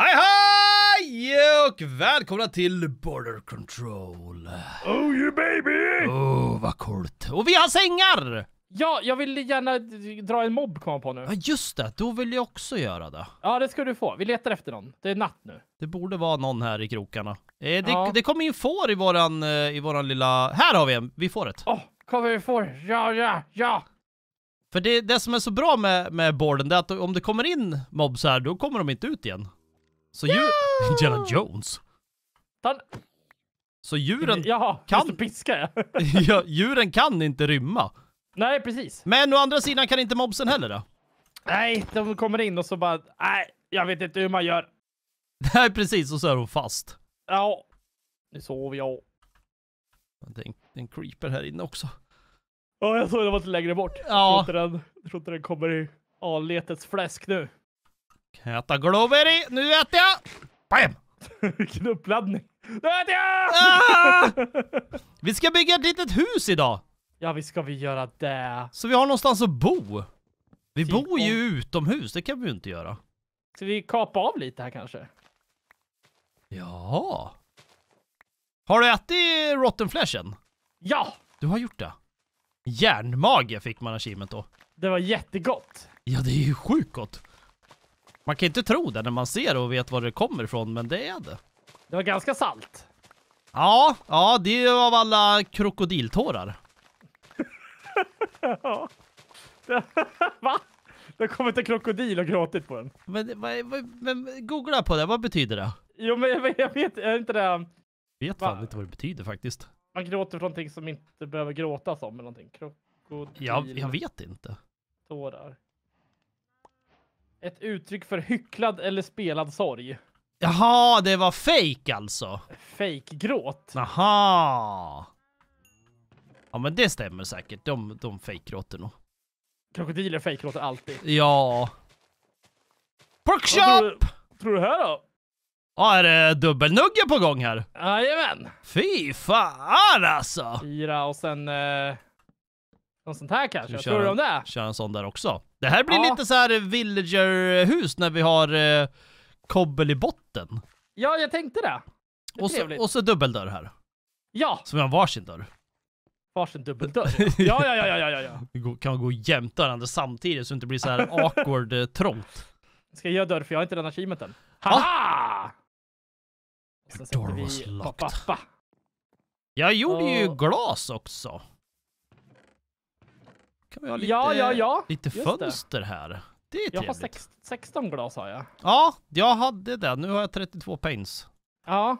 Hej hej! Och välkomna till Border Control. Oh you baby! oh, vad coolt. Och vi har sängar! Ja, jag vill gärna dra en mobb komma på nu. Ja, just det. Då vill jag också göra det. Ja, det ska du få. Vi letar efter någon. Det är natt nu. Det borde vara någon här i krokarna. Eh, det, ja. det kommer in får i våran, eh, i våran lilla... Här har vi en. Vi får ett. Åh, oh, kommer vi får. Ja, ja, ja. För det, det som är så bra med, med borden, det är att om det kommer in mobs här, då kommer de inte ut igen. Så djur... Ja! Indiana Jones? Han... Så djuren ja, kan... Piska, ja. ja, djuren kan inte rymma. Nej, precis. Men å andra sidan kan inte mobsen heller då? Nej, de kommer in och så bara... Nej, jag vet inte hur man gör. Nej, precis. Och så är hon fast. Ja. Nu sover jag. Det är en, det är en creeper här inne också. Ja, jag såg den var lite längre bort. Ja. Jag tror inte den, den kommer i anletets fläsk nu. Kan jag äta Glowberry? Nu äter jag! Bam! Vilken uppladdning! Nu äter jag! Ah! Vi ska bygga ett litet hus idag. Ja, vi ska vi göra det. Så vi har någonstans att bo. Vi typ bor ju om... utomhus, det kan vi ju inte göra. Ska vi kapa av lite här kanske? Ja. Har du ätit rotten flesh än? Ja! Du har gjort det. Järnmage fick man achievement då. Det var jättegott. Ja, det är ju sjukt gott. Man kan inte tro det när man ser och vet var det kommer ifrån, men det är det. Det var ganska salt. Ja, ja, det är ju av alla krokodiltårar. ja. Va? Det har kommit en krokodil och gråtit på den. Men, men, men, googla på det, vad betyder det? Jo, men jag, jag vet är inte det... Jag vet fan inte vad det betyder faktiskt. Man gråter för någonting som inte behöver gråtas om eller någonting. Krokodil. Ja, jag vet inte. Tårar. Ett uttryck för hycklad eller spelad sorg. Jaha, det var fake alltså? Fake-gråt. Jaha. Ja men det stämmer säkert, de, de fejkgråter nog. Krokodiler fejkgråter alltid. Ja. Porkchop! Tror, tror du här då? Ja, är det dubbelnugge på gång här? Jajamän! Fy fan alltså! Fyra och sen... Eh... Någon sån här kanske? Vad tror du om det? Kör en sån där också. Det här blir ja. lite så här eh, villagerhus när vi har eh, kobbel i botten. Ja, jag tänkte det. och, så, och så dubbeldörr här. Ja! Så vi har varsin dörr. Varsin dubbeldörr? Ja, ja, ja, ja, ja, ja. ja. Vi kan gå jämte varandra samtidigt så det inte blir så här awkward eh, trångt. Ska jag göra dörr för jag har inte den achievement än. ha Ah! Your door was locked. Pappa. Jag gjorde oh. ju glas också kan vi ha lite, ja, ja, ja. lite fönster det. här. Det är jag trevligt. Jag har 16 glas har jag. Ja, jag hade det. Nu har jag 32 pains. Ja.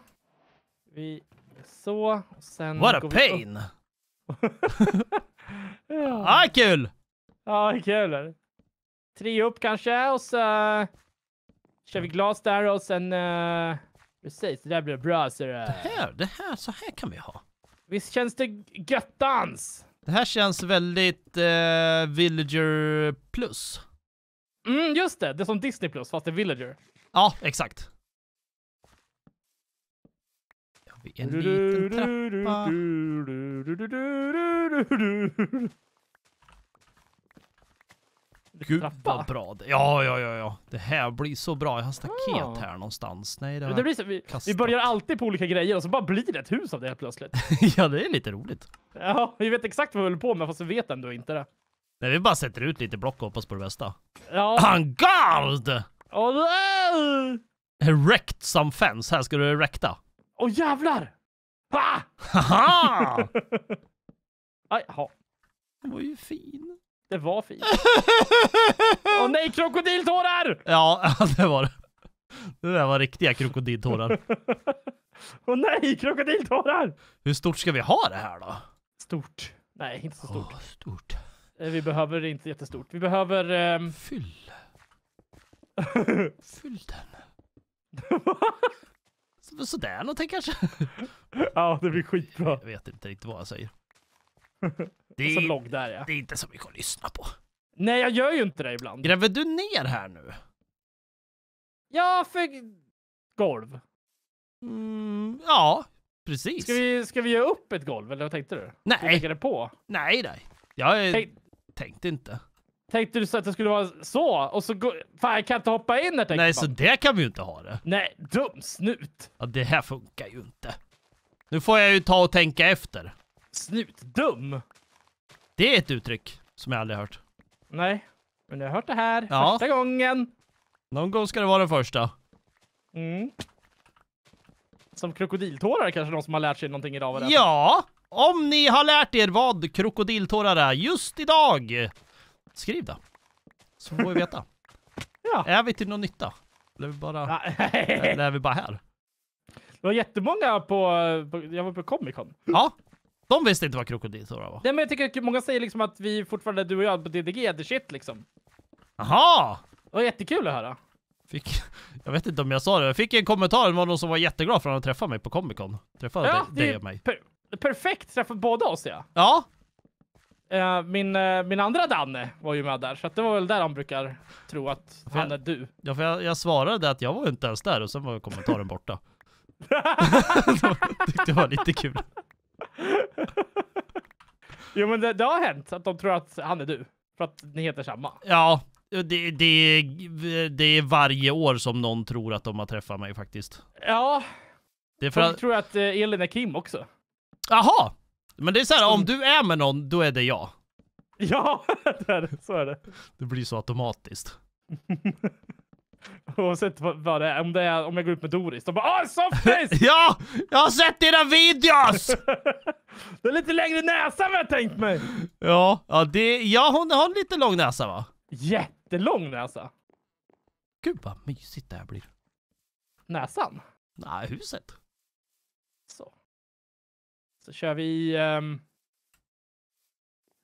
Vi så, sen... What a pain! ja. Ah, kul! Ja, kul. Tre upp kanske och så kör vi glas där och sen... Uh, precis, det där blir bra. Så det... det här, det här, så här kan vi ha. Visst känns det göttans? Det här känns väldigt eh, Villager plus. Mm, just det. Det är som Disney plus, fast det är Villager. Ja, exakt. en liten trappa? Gud trappan. vad bra det Ja, ja, ja, ja. Det här blir så bra. Jag har staket ah. här någonstans. Nej, det, har det blir så, vi, kastat. vi börjar alltid på olika grejer och så bara blir det ett hus av det helt plötsligt. ja, det är lite roligt. Ja, vi vet exakt vad vi håller på med fast vi vet ändå inte det. Nej, vi bara sätter ut lite block och hoppas på det bästa. Ja. Hangard! Åh oh, nej! Erect some fence. Här ska du erecta. Åh oh, jävlar! Ha! Ah! Haha! Aj, ha. Den var ju fin. Det var fint. Åh oh, nej, krokodiltårar! Ja, det var det. Det där var riktiga krokodiltårar. Åh oh, nej, krokodiltårar! Hur stort ska vi ha det här då? Stort. Nej, inte så stort. Oh, stort. Eh, vi behöver inte jättestort. Vi behöver... Um... Fyll. Fyll den. så, sådär någonting kanske? ja, det blir skitbra. Jag vet inte riktigt vad jag säger. Det är, så logg där ja. Det är inte så mycket att lyssna på. Nej, jag gör ju inte det ibland. Gräver du ner här nu? Ja, för golv. Mm, ja, precis. Ska vi, ska vi göra upp ett golv, eller vad tänkte du? Nej. Ska vi lägga det på? Nej, nej. Jag Tänk... tänkte inte. Tänkte du så att det skulle vara så? Och så går... Fan, jag kan inte hoppa in här, Nej, man. så det kan vi ju inte ha det. Nej, dum snut. Ja, det här funkar ju inte. Nu får jag ju ta och tänka efter. Snut, dum. Det är ett uttryck som jag aldrig hört. Nej, men jag har hört det här ja. första gången. Någon gång ska det vara den första. Mm. Som krokodiltårar kanske någon som har lärt sig någonting idag var det. Ja, om ni har lärt er vad krokodiltårar är just idag. Skriv det. Så får vi veta. ja. Är vi till någon nytta? Eller är vi bara, eller är vi bara här? Det var jättemånga på, på jag var på Comic Con. Ja. De visste inte vad krokodiltårar var. Nej, men jag tycker att många säger liksom att vi fortfarande, du och jag på DDG, the shit liksom. Aha! Det var jättekul att höra. Fick, jag vet inte om jag sa det, jag fick en kommentar, det var någon som var jätteglad för att han träffade mig på Comic Con. Träffade ja, dig och mig. Per, perfekt träff för båda oss ja. Ja. Eh, min, eh, min andra Danne var ju med där, så det var väl där han brukar tro att för han jag, är du. Ja, för jag, jag svarade att jag var inte ens där och sen var kommentaren borta. det tyckte jag var lite kul. jo men det, det, har hänt att de tror att han är du. För att ni heter samma. Ja, det, det, det är varje år som någon tror att de har träffat mig faktiskt. Ja. Det är för att... tror att eh, Elin är Kim också. Jaha! Men det är så här, om mm. du är med någon, då är det jag. Ja, det är, så är det. Det blir så automatiskt. Oavsett vad, vad det är. Om, det är, om jag går ut med Doris, de bara ah softis! ja! Jag har sett dina videos! det är lite längre näsa än vad jag tänkt mig. Ja, ja, det, ja hon har lite lång näsa va? Jättelång näsa. Gud vad mysigt det här blir. Näsan? Nej, huset. Så. Så kör vi um,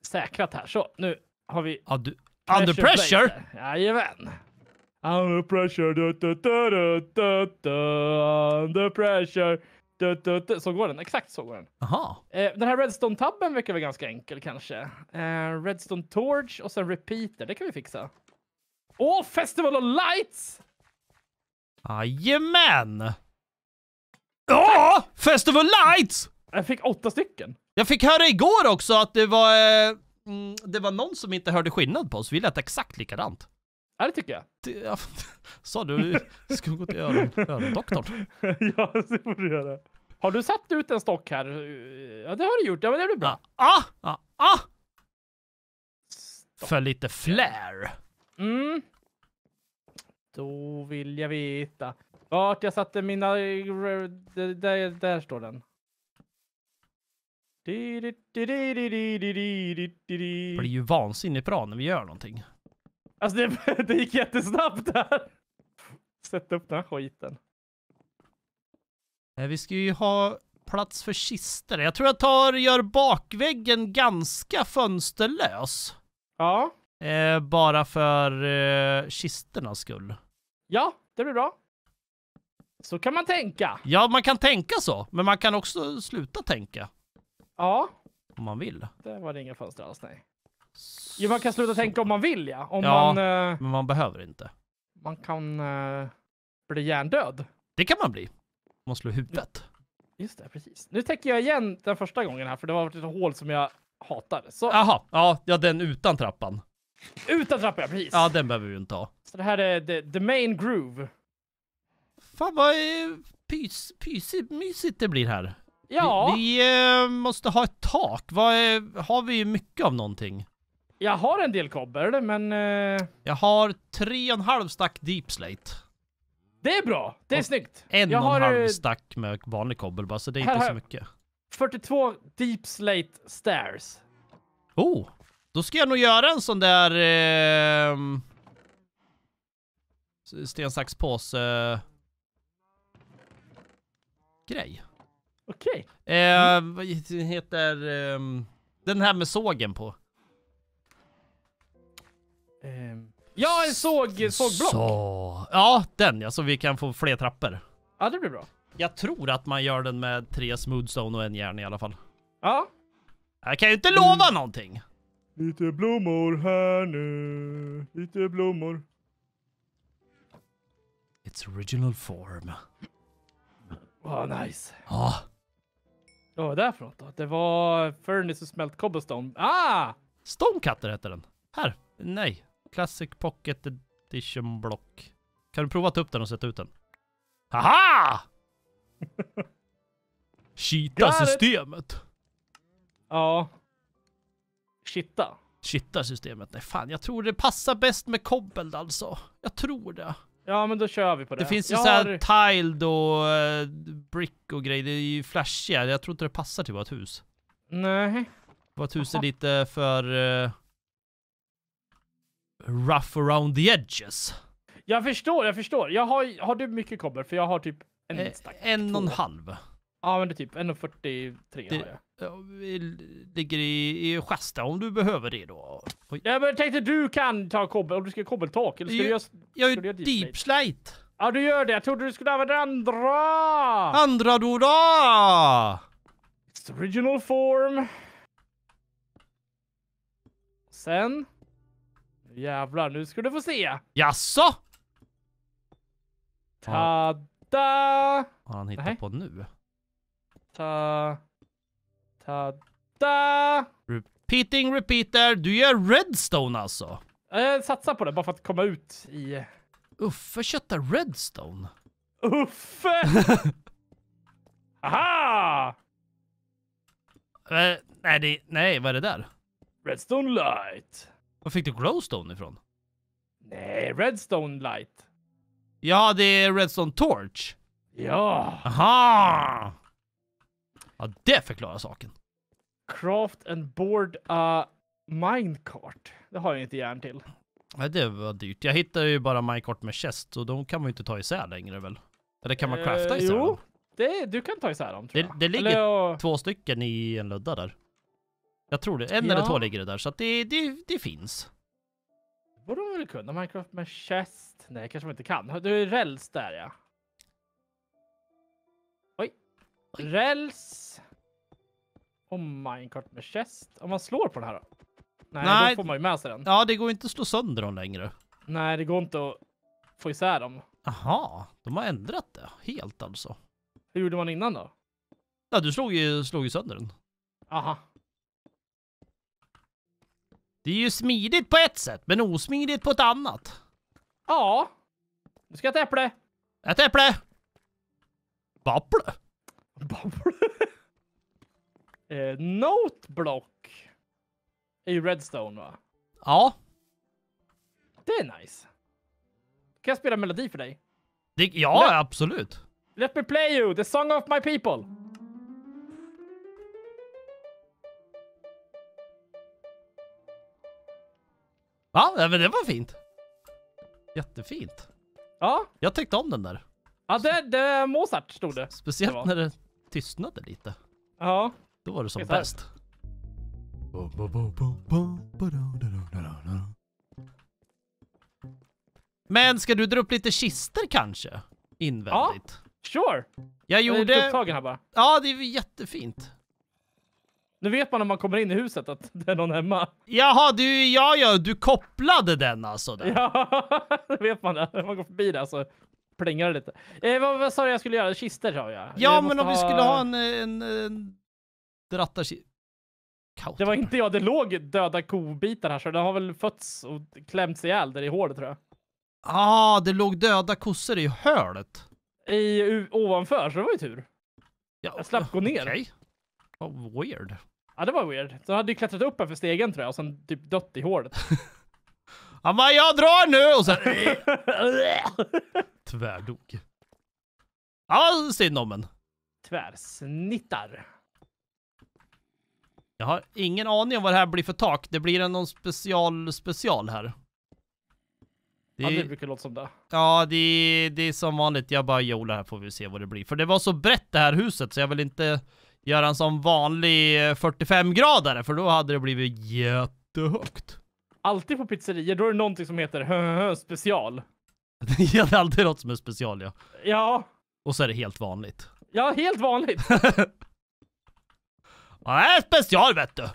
säkrat här. Så, nu har vi... Ja, du, under pressure? Jajamän. Under pressure, du, du, du, du, du, du, under pressure. Du, du, du. Så går den, exakt så går den. Aha. Eh, den här Redstone-tabben verkar väl ganska enkel kanske. Eh, Redstone Torch och sen Repeater, det kan vi fixa. Åh, oh, Festival of Lights! Jajamän! Ja, Festival Lights! Jag fick åtta stycken. Jag fick höra igår också att det var, eh, mm, det var någon som inte hörde skillnad på oss. Vi lät exakt likadant. Ja, det tycker jag. sa du ska gå till öron, örondoktorn? ja, det får du göra. Har du satt ut en stock här? Ja, det har du gjort. Ja, men det blir bra. Ah! Ah! ah. För lite flair. Mm. Då vill jag veta vart jag satte mina... Eh, där, där står den. Det blir ju vansinnigt bra när vi gör någonting. Alltså det, det gick jättesnabbt där. Sätt upp den här skiten. Eh, vi ska ju ha plats för kister. Jag tror jag tar, gör bakväggen ganska fönsterlös. Ja. Eh, bara för eh, kisternas skull. Ja, det blir bra. Så kan man tänka. Ja, man kan tänka så. Men man kan också sluta tänka. Ja. Om man vill. Det var det inga fönster alls, nej. Jo man kan sluta tänka om man vill ja. Om ja, man, uh, men man behöver inte. Man kan uh, bli hjärndöd. Det kan man bli. Om man slår huvudet. Just det, precis. Nu täcker jag igen den första gången här, för det var ett hål som jag hatade. Så... Aha, ja, ja, den utan trappan. Utan trappan, ja, precis. Ja, den behöver vi inte ha. Så det här är the, the main groove. Fan vad pys, pysigt, mysigt det blir här. Ja. Vi, vi eh, måste ha ett tak. Vad, är... har vi mycket av någonting? Jag har en del kobber, men... Eh... Jag har tre och en halv stack deep slate. Det är bra! Det är och snyggt! En jag och en har... halv eh, stack med vanlig kobber bara, så det är här, inte så mycket. 42 deep slate stairs. Oh! Då ska jag nog göra en sån där... Eh, sten, sax, påse... Grej. Okej. Okay. Eh, mm. Vad heter... Eh, den här med sågen på. Ehm, ja, en såg, sågblock! Så... Ja, den ja, så vi kan få fler trappor. Ja, det blir bra. Jag tror att man gör den med tre smoothstone och en järn i alla fall. Ja. Jag kan ju inte lova mm. någonting. Lite blommor här nu. Lite blommor. It's original form. Åh, oh, nice. Ja. Ja, oh, där för något då? Det var Furnace och smält Cobblestone. Ah! Stonecutter heter den. Här. Nej. Classic Pocket Edition Block. Kan du prova att ta upp den och sätta ut den? Haha! Cheata systemet. Ja. Shitta. Shitta systemet. Nej fan, jag tror det passar bäst med kobbel alltså. Jag tror det. Ja, men då kör vi på det. Det finns ju såhär har... tiled och eh, brick och grejer. Det är ju flashiga. Jag tror inte det passar till vårt hus. Nej. Vårt hus är lite för... Uh, rough around the edges. Jag förstår, jag förstår. Jag har, har du mycket kobber? För jag har typ en eh, En och en halv. Ja, men det är typ 1,43 har jag. Det ligger i, i Shasta om du behöver det då. Oj. Ja, men jag tänkte du kan ta kobbel, om du ska kobbeltak. Eller ska jag, du göra, jag gör deep, deep slate. slate. Ja, du gör det. Jag trodde du skulle använda det andra. Andra då då! It's original form. Sen. Jävlar, nu ska du få se! Jasså? Ta-da! Har han hittat Nej. på nu? Ta... Ta-da! Repeating repeater, du gör redstone alltså? Jag satsar på det bara för att komma ut i... Uffe köttar redstone. Uffe! Aha! Uh, nej, det, nej, vad är det där? Redstone light. Var fick du glowstone ifrån? Nej, redstone light. Ja, det är redstone torch. Ja. Aha! Ja, det förklarar saken. Craft and board a minecart. Det har jag inte järn till. Nej, det var dyrt. Jag hittade ju bara minecart med chest och de kan man ju inte ta isär längre väl? Eller kan man eh, crafta isär eh, Jo, dem? det, du kan ta isär dem tror det, jag. Det ligger Eller, två stycken i en ludda där. Jag tror det. En ja. eller två ligger det där, så att det, det, det finns. Borde man väl kunna Minecraft med chest? Nej, kanske man inte kan. Du är räls där ja. Oj. Oj. Räls. Och Minecraft med chest. Om man slår på den här då? Nej, Nej, då får man ju med sig den. Ja, det går inte att slå sönder dem längre. Nej, det går inte att få isär dem. Aha, de har ändrat det helt alltså. Hur gjorde man innan då? Ja, du slog ju, slog ju sönder den. Aha. Det är ju smidigt på ett sätt, men osmidigt på ett annat. Ja. Nu ska jag äta äpple. Ät äpple! Babble? Babble? eh, noteblock. Är ju Redstone va? Ja. Det är nice. Kan jag spela melodi för dig? Det, ja, Let, absolut. Let me play you, the song of my people. Ja, men det var fint. Jättefint. Ja. Jag tyckte om den där. Ja, det, det Mozart stod det. Speciellt det när det tystnade lite. Ja. Då var det som bäst. Men ska du dra upp lite kister kanske? Invändigt. Ja, sure. Jag gjorde... Jag här bara. Ja, det är jättefint. Nu vet man när man kommer in i huset att det är någon hemma. Jaha, du, ja, ja, du kopplade den alltså? Där. Ja, det vet man När man går förbi där så plingar det lite. Eh, vad, vad sa du jag skulle göra? Kister sa jag. Ja, jag men om ha... vi skulle ha en, en, en drattarkista. Det var inte jag. Det låg döda kobitar här, så den har väl fötts och klämts ihjäl där i hålet tror jag. Ah, det låg döda kossor i hölet? I, ovanför, så det var ju tur. Ja, jag slapp gå ner. Okej. Okay. Oh, weird. Ja, det var weird. Så hade ju klättrat upp här för stegen tror jag och sen typ dött i hålet. Han bara, jag drar nu! Och sen... Tvärdog. Ja, synd om en. Tvärsnittar. Jag har ingen aning om vad det här blir för tak. Det blir en någon special special här. Det... Ja, det brukar låta som det. Ja, det, det är som vanligt. Jag bara jolar här får vi se vad det blir. För det var så brett det här huset så jag vill inte göra en sån vanlig 45-gradare, eh, för då hade det blivit jättehögt. Alltid på pizzerier, då är det någonting som heter hö special. ja, det är alltid något som är special, ja. Ja. Och så är det helt vanligt. Ja, helt vanligt. Nej, special vet du.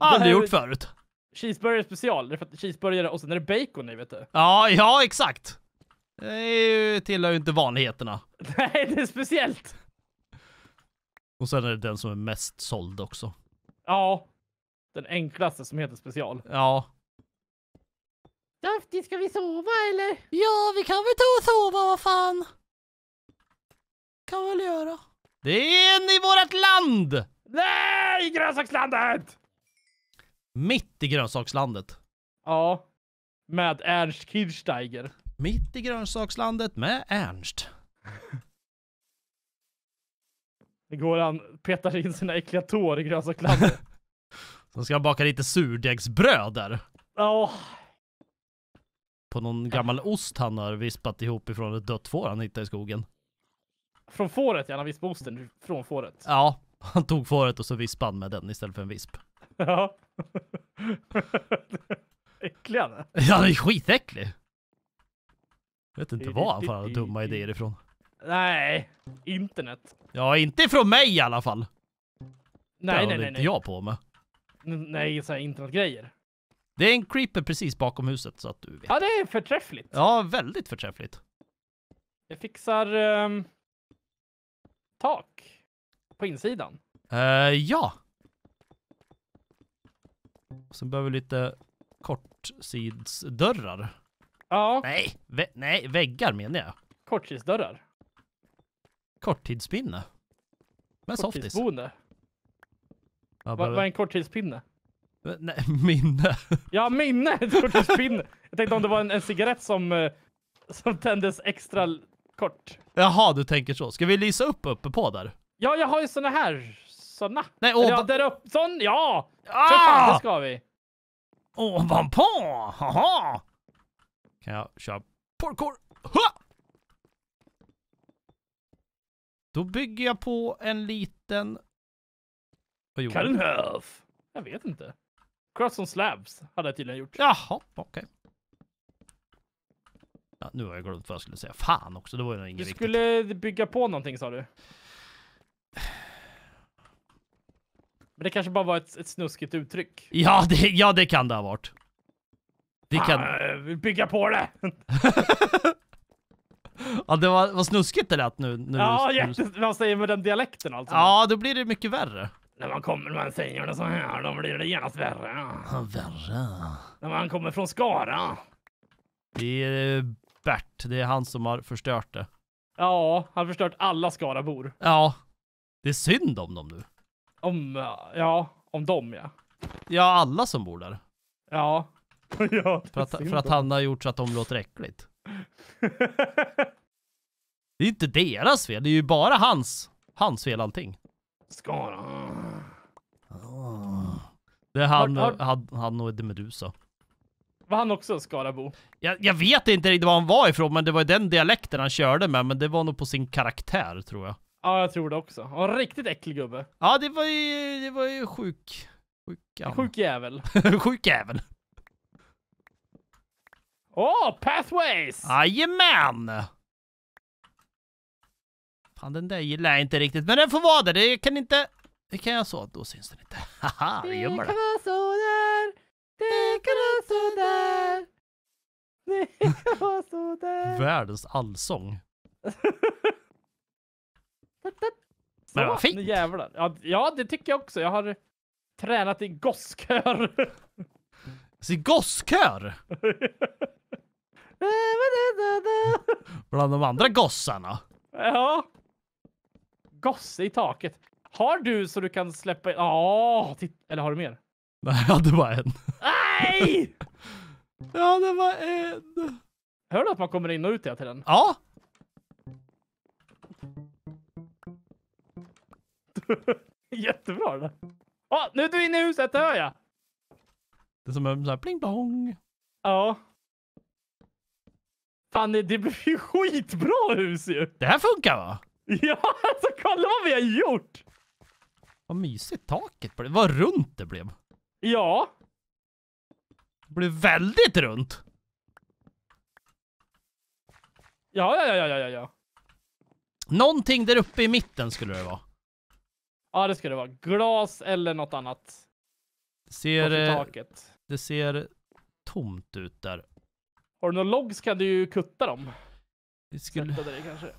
Aldrig gjort förut. Cheeseburgare special, det är för att cheeseburgare och sen är det bacon i vet du. Ja, ja exakt. Det tillhör ju inte vanligheterna. Nej, det är speciellt. Och sen är det den som är mest såld också. Ja. Den enklaste som heter special. Ja. Dafty, ska vi sova eller? Ja, vi kan väl ta och sova, vad fan. Kan väl göra. Det är en i vårt land! Nej, grönsakslandet! Mitt i grönsakslandet. Ja. Med Ernst Kirchsteiger. Mitt i grönsakslandet med Ernst. han petar in sina äckliga tår i grönsakslandet. Sen ska han baka lite surdegsbröd där. Ja. Oh. På någon gammal ost han har vispat ihop ifrån ett dött får han hittade i skogen. Från fåret, ja. Han vispade osten från fåret. Ja, han tog fåret och så vispade han med den istället för en visp. Ja. Äcklig han är. Ja, han är skitäcklig. Jag vet inte var han får alla dumma idéer ifrån. Nej, internet. Ja, inte från mig i alla fall. Nej, det nej, nej. Det inte jag på med. Nej, så här internetgrejer. Det är en creeper precis bakom huset så att du vet. Ja, det är förträffligt. Ja, väldigt förträffligt. Jag fixar um, tak på insidan. Uh, ja. Sen behöver vi lite kortsidsdörrar. Ja. Nej, vä nej, väggar menar jag. Kortsidsdörrar. Korttidspinne? Med softis. Korttidsboende. Ja, Vad vad är en korttidspinne? Nej, minne. Ja, minne! korttidspinne. Jag tänkte om det var en, en cigarett som, eh, som tändes extra kort. Jaha, du tänker så. Ska vi lysa upp uppe på där? Ja, jag har ju såna här. Såna. Nej, Eller, ja, ovan, där upp. Sån, ja! Ah! För det ska vi. ovanpå! Haha! Kan jag köra parkour? Ha! Då bygger jag på en liten... Vad gjorde Cut in Jag vet inte. Cross on slabs hade jag tydligen gjort. Jaha, okej. Okay. Ja, nu har jag glömt vad jag skulle säga. Fan också, det var ju inget Du skulle riktigt. bygga på någonting sa du? Men det kanske bara var ett, ett snuskigt uttryck? Ja det, ja, det kan det ha varit. Det kan... Ah, bygga på det! Ja, det var, var snuskigt det lät nu. nu ja, jättes... vad säger med den dialekten alltså. Ja, då blir det mycket värre. När man kommer man säger det så här, då blir det genast värre. värre. När man kommer från Skara. Det är eh, Bert, det är han som har förstört det. Ja, han har förstört alla Skarabor. Ja. Det är synd om dem nu. Om, eh, ja, om dem ja. Ja, alla som bor där. Ja. ja för, att, för att han har gjort så att de låter äckligt. det är inte deras fel, det är ju bara hans. Hans fel allting. Skara. Ah. Det är han, har, har... han, han och The Medusa. Var han också Skarabo? Jag, jag vet inte riktigt var han var ifrån, men det var ju den dialekten han körde med, men det var nog på sin karaktär, tror jag. Ja, jag tror det också. och en riktigt äcklig gubbe. Ja, det var ju, det var ju sjuk... Sjuk, sjuk jävel. sjuk jävel. Åh, oh, Pathways! Jajamän! Fan, den där gillar jag inte riktigt, men den får vara där. Det kan inte... Det kan jag så, då syns den inte. Haha, det gömmer det. kan vara så där. Det kan vara så där. Det kan vara så där. Världens allsång. men vad fint. Nu jävlar. Ja, ja, det tycker jag också. Jag har tränat i gosskör. Så gosskör? Bland de andra gossarna. Ja. Gosse i taket. Har du så du kan släppa... Ja, oh, eller har du mer? Nej, jag hade bara en. Nej! ja, det var en. Hör du att man kommer in och ut hela tiden? Ja. Jättebra det Ja, oh, nu är du inne i huset, det hör jag. Det är som en sån här pling plong. Ja. Fan, det blir ju skitbra hus ju. Det här funkar va? Ja, alltså kolla vad vi har gjort. Vad mysigt taket blev. Vad runt det blev. Ja. Det blev väldigt runt. Ja, ja, ja, ja, ja, ja. Någonting där uppe i mitten skulle det vara. Ja, det skulle det vara. Glas eller något annat. Det ser, eh, det ser tomt ut där har du någon logs kan du ju kutta dem. Det skulle... Kutta dig kanske. I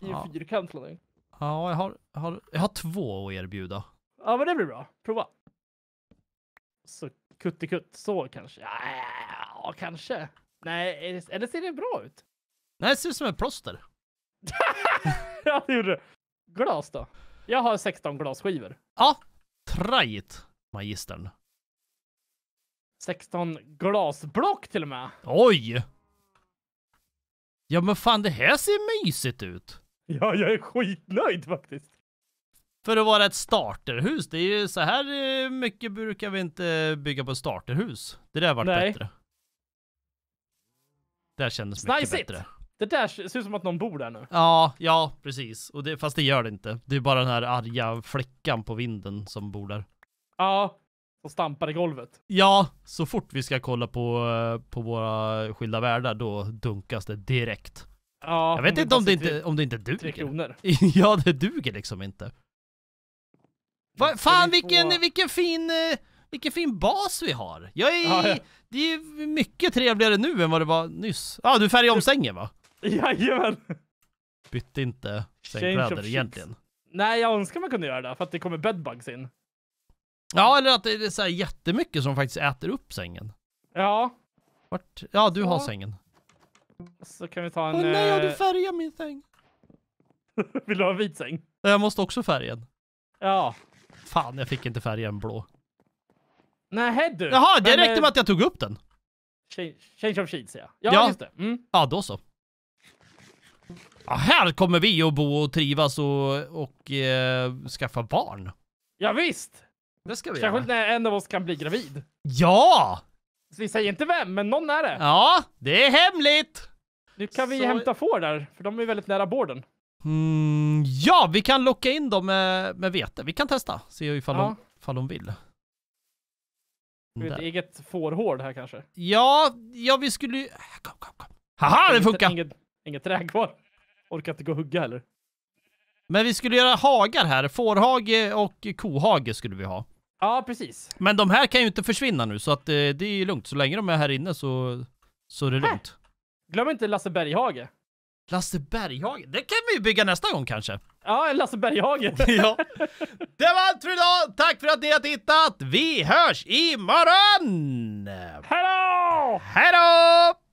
ja. en fyrkant eller någonting. Ja, jag har, har, jag har två att erbjuda. Ja, men det blir bra. Prova. Så kutti-kutt. så kanske. Ja, ja, kanske. Nej, eller ser det bra ut? Nej, det ser ut som en plåster. ja, det gjorde det. Glas då? Jag har 16 glasskivor. Ja, trajigt, magistern. 16 glasblock till och med. Oj! Ja men fan det här ser mysigt ut. Ja, jag är skitnöjd faktiskt. För att vara ett starterhus, det är ju så här eh, mycket brukar vi inte bygga på starterhus. Det där vart Nej. bättre. Det där kändes mycket it. bättre. Det där ser ut som att någon bor där nu. Ja, ja precis. Och det, fast det gör det inte. Det är bara den här arga flickan på vinden som bor där. Ja, som stampar i golvet. Ja, så fort vi ska kolla på, eh, på våra skilda världar, då dunkas det direkt. Ja, jag vet inte om det inte, om det inte duger. Tre kronor. ja, det duger liksom inte. Va, fan vilken, vilken fin... Eh, vilken fin bas vi har! Jag är, ja, ja. Det är mycket trevligare nu än vad det var nyss. Ja, ah, du färgade om sängen va? Jajamän! Bytte inte sängkläder egentligen. Nej, jag önskar man kunde göra det, för att det kommer bedbugs in. Ja, eller att det är så här jättemycket som faktiskt äter upp sängen. Ja. Vart? Ja, du ja. har sängen. Så kan vi ta en... Åh oh, nej, har du eh, färgat min säng. Vill du ha en vit säng? Jag måste också färga den. Ja. Fan, jag fick inte färga färgen blå. Nej du. Jaha, det Men, räckte med eh, att jag tog upp den. Change, change of sheets, ja. Ja, ja. just det. Mm. Ja, då så. Ja, här kommer vi att bo och trivas och, och eh, skaffa barn. Ja, visst. Det ska vi Särskilt göra. när en av oss kan bli gravid. Ja! Så vi säger inte vem, men någon är det. Ja, det är hemligt! Nu kan vi Så... hämta får där, för de är väldigt nära borden. Mm, ja, vi kan locka in dem med, med vete. Vi kan testa, se ifall, ja. de, ifall de vill. Med ett eget fårhård här kanske? Ja, ja vi skulle ju... Kom, kom, kom. Haha, det funkar! Inget, inget träd kvar. Orkar inte gå och hugga heller. Men vi skulle göra hagar här. Fårhage och kohage skulle vi ha. Ja, precis. Men de här kan ju inte försvinna nu, så att det, eh, det är lugnt. Så länge de är här inne så, så är det här. lugnt. Glöm inte Lasse Berghage. Lasse Berghage? Det kan vi ju bygga nästa gång kanske. Ja, Lasse Berghage. ja. Det var allt för idag. Tack för att ni har tittat. Vi hörs imorgon! Hej då! Hej då!